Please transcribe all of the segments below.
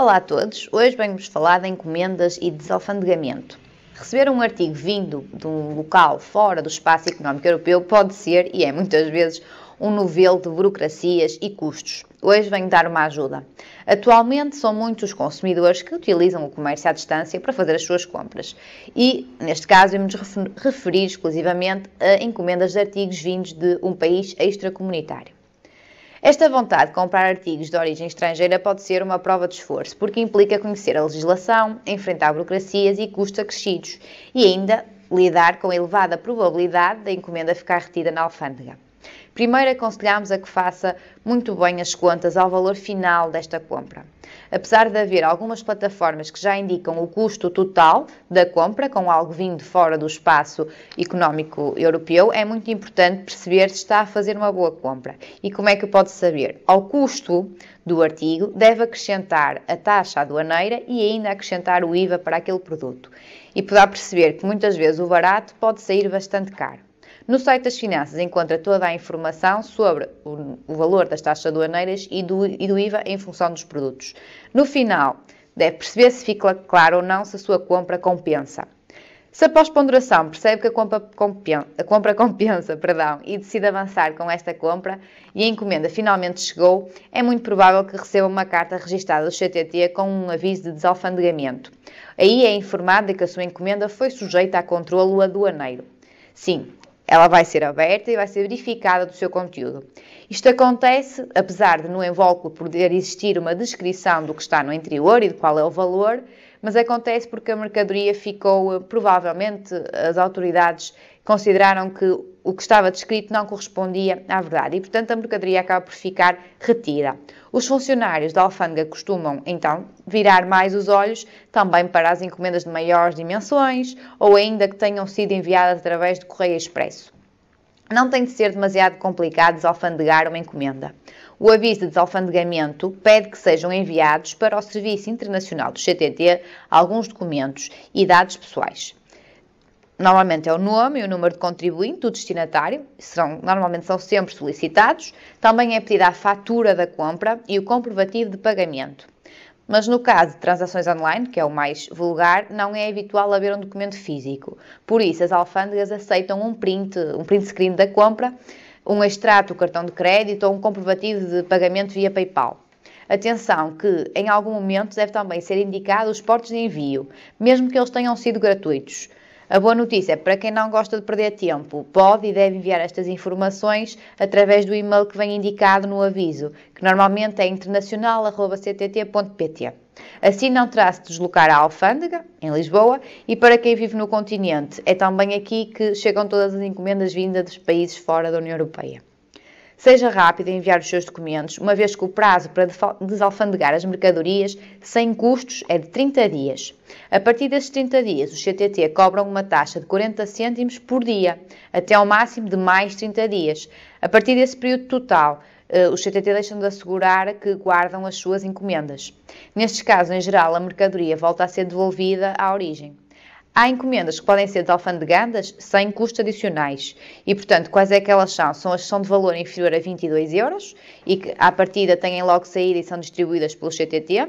Olá a todos, hoje venho-vos falar de encomendas e desalfandegamento. Receber um artigo vindo de um local fora do espaço económico europeu pode ser, e é muitas vezes, um novelo de burocracias e custos. Hoje venho dar uma ajuda. Atualmente são muitos os consumidores que utilizam o comércio à distância para fazer as suas compras e, neste caso, vamos referir exclusivamente a encomendas de artigos vindos de um país extracomunitário. Esta vontade de comprar artigos de origem estrangeira pode ser uma prova de esforço, porque implica conhecer a legislação, enfrentar burocracias e custos acrescidos e ainda lidar com a elevada probabilidade da encomenda ficar retida na alfândega. Primeiro aconselhamos a que faça muito bem as contas ao valor final desta compra. Apesar de haver algumas plataformas que já indicam o custo total da compra com algo vindo fora do espaço económico europeu, é muito importante perceber se está a fazer uma boa compra. E como é que pode saber? Ao custo do artigo, deve acrescentar a taxa aduaneira e ainda acrescentar o IVA para aquele produto. E poderá perceber que muitas vezes o barato pode sair bastante caro. No site das Finanças encontra toda a informação sobre o, o valor das taxas aduaneiras e do, e do IVA em função dos produtos. No final, deve perceber se fica claro ou não se a sua compra compensa. Se após ponderação percebe que a compra, compensa, a compra compensa perdão, e decide avançar com esta compra e a encomenda finalmente chegou, é muito provável que receba uma carta registada do CTT com um aviso de desalfandegamento. Aí é informado de que a sua encomenda foi sujeita a controlo aduaneiro. Sim, ela vai ser aberta e vai ser verificada do seu conteúdo. Isto acontece, apesar de no envolto poder existir uma descrição do que está no interior e de qual é o valor, mas acontece porque a mercadoria ficou, eh, provavelmente, as autoridades consideraram que o que estava descrito não correspondia à verdade e, portanto, a mercadoria acaba por ficar retida. Os funcionários da alfândega costumam, então, virar mais os olhos também para as encomendas de maiores dimensões ou ainda que tenham sido enviadas através de correio expresso. Não tem de ser demasiado complicado desalfandegar uma encomenda. O aviso de desalfandegamento pede que sejam enviados para o Serviço Internacional do CTT alguns documentos e dados pessoais. Normalmente é o nome e o número de contribuinte o destinatário, são normalmente são sempre solicitados. Também é pedida a fatura da compra e o comprovativo de pagamento. Mas no caso de transações online, que é o mais vulgar, não é habitual haver um documento físico. Por isso, as alfândegas aceitam um print, um print screen da compra, um extrato do cartão de crédito ou um comprovativo de pagamento via PayPal. Atenção que em algum momento deve também ser indicado os portos de envio, mesmo que eles tenham sido gratuitos. A boa notícia é para quem não gosta de perder tempo, pode e deve enviar estas informações através do e-mail que vem indicado no aviso, que normalmente é internacional.ctt.pt. Assim não terá se deslocar à alfândega, em Lisboa, e para quem vive no continente, é também aqui que chegam todas as encomendas vindas dos países fora da União Europeia. Seja rápido em enviar os seus documentos, uma vez que o prazo para desalfandegar as mercadorias sem custos é de 30 dias. A partir desses 30 dias, os CTT cobram uma taxa de 40 cêntimos por dia, até ao máximo de mais 30 dias. A partir desse período total, eh, os CTT deixam de assegurar que guardam as suas encomendas. Nestes casos, em geral, a mercadoria volta a ser devolvida à origem. Há encomendas que podem ser desalfandegadas sem custos adicionais e, portanto, quais é que elas são? São as que são de valor inferior a 22 euros e que, à partida, têm logo saída e são distribuídas pelo CTT,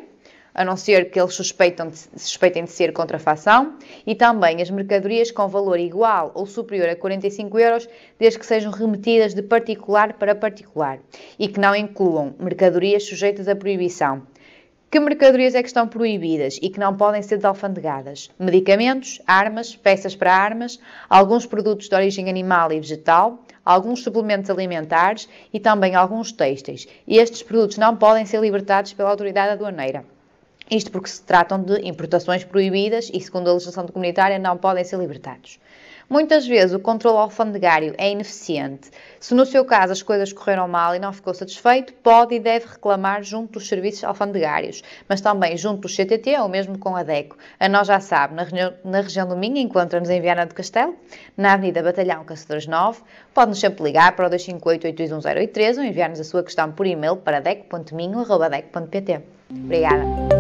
a não ser que eles suspeitem de, suspeitem de ser contrafação, e também as mercadorias com valor igual ou superior a 45 euros, desde que sejam remetidas de particular para particular e que não incluam mercadorias sujeitas à proibição que mercadorias é que estão proibidas e que não podem ser desalfandegadas? Medicamentos, armas, peças para armas, alguns produtos de origem animal e vegetal, alguns suplementos alimentares e também alguns têxteis. Estes produtos não podem ser libertados pela autoridade aduaneira. Isto porque se tratam de importações proibidas e, segundo a legislação comunitária, não podem ser libertados. Muitas vezes o controle alfandegário é ineficiente. Se no seu caso as coisas correram mal e não ficou satisfeito, pode e deve reclamar junto dos serviços alfandegários, mas também junto do CTT ou mesmo com a DECO. A nós já sabe, na, na região do Minho encontra-nos em Viana do Castelo, na Avenida Batalhão Caçadores 9. Pode-nos sempre ligar para o 258 821 ou enviar-nos a sua questão por e-mail para deco.minho.deco.pt. Obrigada!